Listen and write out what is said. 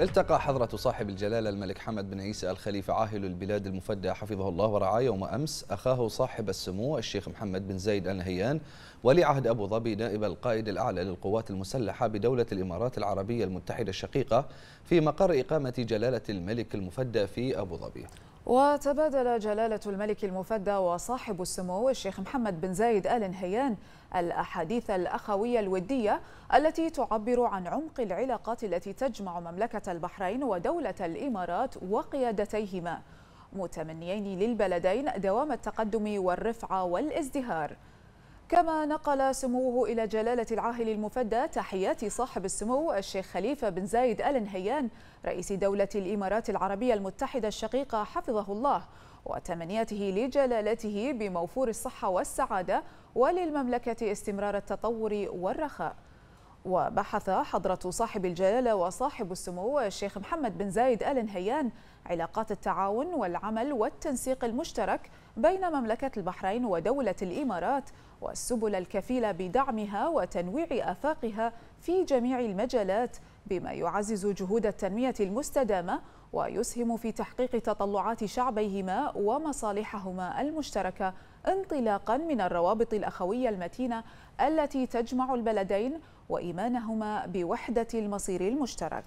التقى حضرة صاحب الجلالة الملك حمد بن عيسى الخليفة عاهل البلاد المفدى حفظه الله ورعاه يوم أمس أخاه صاحب السمو الشيخ محمد بن زايد آل نهيان ولي عهد أبو ظبي نائب القائد الأعلى للقوات المسلحة بدولة الإمارات العربية المتحدة الشقيقة في مقر إقامة جلالة الملك المفدى في أبو ظبي وتبادل جلالة الملك المفدى وصاحب السمو الشيخ محمد بن زايد آل نهيان الأحاديث الأخوية الودية التي تعبر عن عمق العلاقات التي تجمع مملكة البحرين ودولة الإمارات وقيادتيهما متمنيين للبلدين دوام التقدم والرفعة والازدهار كما نقل سموه إلى جلالة العاهل المفدى تحيات صاحب السمو الشيخ خليفة بن زايد آل نهيان رئيس دولة الإمارات العربية المتحدة الشقيقة حفظه الله وتمنياته لجلالته بموفور الصحة والسعادة وللمملكة استمرار التطور والرخاء وبحث حضرة صاحب الجلالة وصاحب السمو الشيخ محمد بن زايد آل نهيان علاقات التعاون والعمل والتنسيق المشترك بين مملكة البحرين ودولة الإمارات والسبل الكفيلة بدعمها وتنويع آفاقها في جميع المجالات بما يعزز جهود التنمية المستدامة ويسهم في تحقيق تطلعات شعبيهما ومصالحهما المشتركة انطلاقا من الروابط الأخوية المتينة التي تجمع البلدين وإيمانهما بوحدة المصير المشترك